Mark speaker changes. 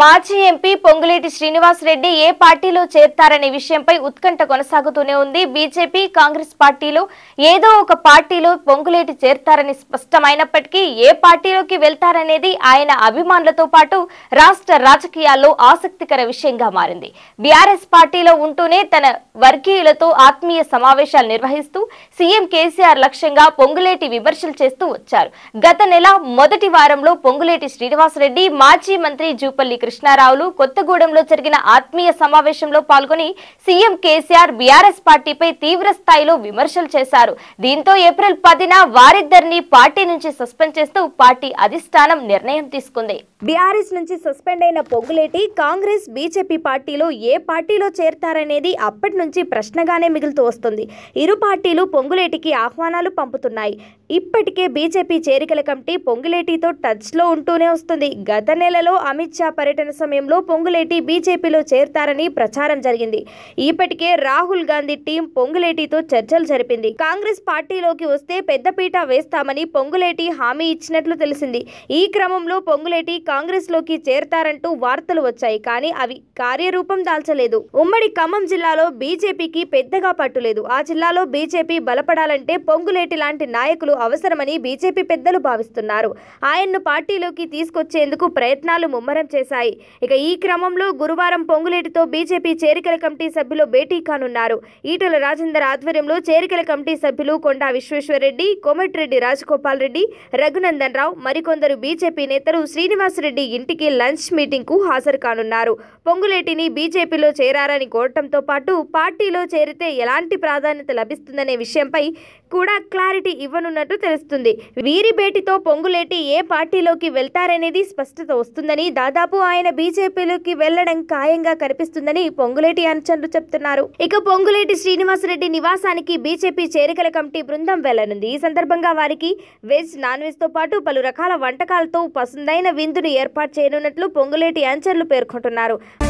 Speaker 1: మాజీ ఎంపీ పొంగులేటి శ్రీనివాసరెడ్డి ఏ పార్టీలో చేరతారనే విషయంపై ఉత్కంఠ కొనసాగుతూనే ఉంది బీజేపీ కాంగ్రెస్ పార్టీలో ఏదో ఒక పార్టీలో పొంగులేటి చేరతారని స్పష్టమైనప్పటికీ ఏ పార్టీలోకి వెళ్తారనేది ఆయన అభిమానులతో పాటు రాష్ట్ర రాజకీయాల్లో ఆసక్తికర విషయంగా మారింది బీఆర్ఎస్ పార్టీలో ఉంటూనే తన వర్గీయులతో ఆత్మీయ సమావేశాలు నిర్వహిస్తూ సీఎం కేసీఆర్ లక్ష్యంగా పొంగులేటి విమర్శలు చేస్తూ వచ్చారు గత నెల మొదటి వారంలో పొంగులేటి శ్రీనివాసరెడ్డి మాజీ మంత్రి జూపల్లి కృష్ణారావులు కొత్తగూడెంలో జరిగిన ఆత్మీయ సమావేశంలో పాల్గొని సీఎం కేసీఆర్ బీఆర్ఎస్ పార్టీపై తీవ్ర స్థాయిలో విమర్శలు చేశారు దీంతో ఏప్రిల్ పదిన వారిద్దరిని పార్టీ నుంచి సస్పెండ్ చేస్తూ పార్టీ అధిష్టానం నిర్ణయం తీసుకుంది బీఆర్ఎస్ నుంచి సస్పెండ్ అయిన పొంగులేటి కాంగ్రెస్ బీజేపీ పార్టీలో ఏ పార్టీలో చేరతారనేది అప్పటి నుంచి ప్రశ్నగానే మిగులుతూ వస్తుంది ఇరు పార్టీలు పొంగులేటికి ఆహ్వానాలు పంపుతున్నాయి ఇప్పటికే బీజేపీ చేరికల కమిటీ పొంగులేటితో టచ్లో ఉంటూనే వస్తుంది గత నెలలో అమిత్ షా పర్యటన సమయంలో పొంగులేటి బీజేపీలో చేరతారని ప్రచారం జరిగింది ఇప్పటికే రాహుల్ గాంధీ టీం పొంగులేటితో చర్చలు జరిపింది కాంగ్రెస్ పార్టీలోకి వస్తే పెద్దపీట వేస్తామని పొంగులేటి హామీ ఇచ్చినట్లు తెలిసింది ఈ క్రమంలో పొంగులేటి కాంగ్రెస్లోకి చేరతారంటూ వార్తలు వచ్చాయి కానీ అవి కార్యరూపం దాల్చలేదు ఉమ్మడి ఖమ్మం జిల్లాలో బీజేపీకి పెద్దగా పట్టులేదు ఆ జిల్లాలో బీజేపీ బలపడాలంటే పొంగులేటి లాంటి నాయకులు అవసరమని బీజేపీ పెద్దలు భావిస్తున్నారు ఆయన్ను పార్టీలోకి తీసుకొచ్చేందుకు ప్రయత్నాలు ముమ్మరం చేశాయి చేశాయి ఇక ఈ క్రమంలో గురువారం పొంగులేటితో బీజేపీ చేరికల కమిటీ సభ్యులు భేటీ కానున్నారు ఈటల రాజేందర్ ఆధ్వర్యంలో చేరికల కమిటీ సభ్యులు కొండా విశ్వేశ్వరరెడ్డి కోమటిరెడ్డి రాజగోపాల్ రెడ్డి రఘునందన్ రావు మరికొందరు బీజేపీ నేతలు శ్రీనివాసరెడ్డి ఇంటికి లంచ్ మీటింగ్కు హాజరు కానున్నారు పొంగులేటిని బీజేపీలో చేరారని కోరటంతో పాటు పార్టీలో చేరితే ఎలాంటి ప్రాధాన్యత లభిస్తుందనే విషయంపై కూడా క్లారిటీ ఇవ్వనున్నట్టు తెలుస్తుంది వీరి భేటీతో పొంగులేటి ఏ పార్టీలోకి వెళ్తారనేది స్పష్టత వస్తుందని దాదాపు ఆయన బీజేపీలోకి వెళ్లడం ఖాయంగా కనిపిస్తుందని పొంగులేటి అనుచరులు చెప్తున్నారు ఇక పొంగులేటి శ్రీనివాసరెడ్డి నివాసానికి బీజేపీ చేరికల కమిటీ బృందం వెళ్లనుంది ఈ సందర్భంగా వారికి వెజ్ నాన్ వెజ్ తో పాటు పలు రకాల వంటకాలతో పసుందైన విందును ఏర్పాటు చేయనున్నట్లు పొంగులేటి అనుచరులు పేర్కొంటున్నారు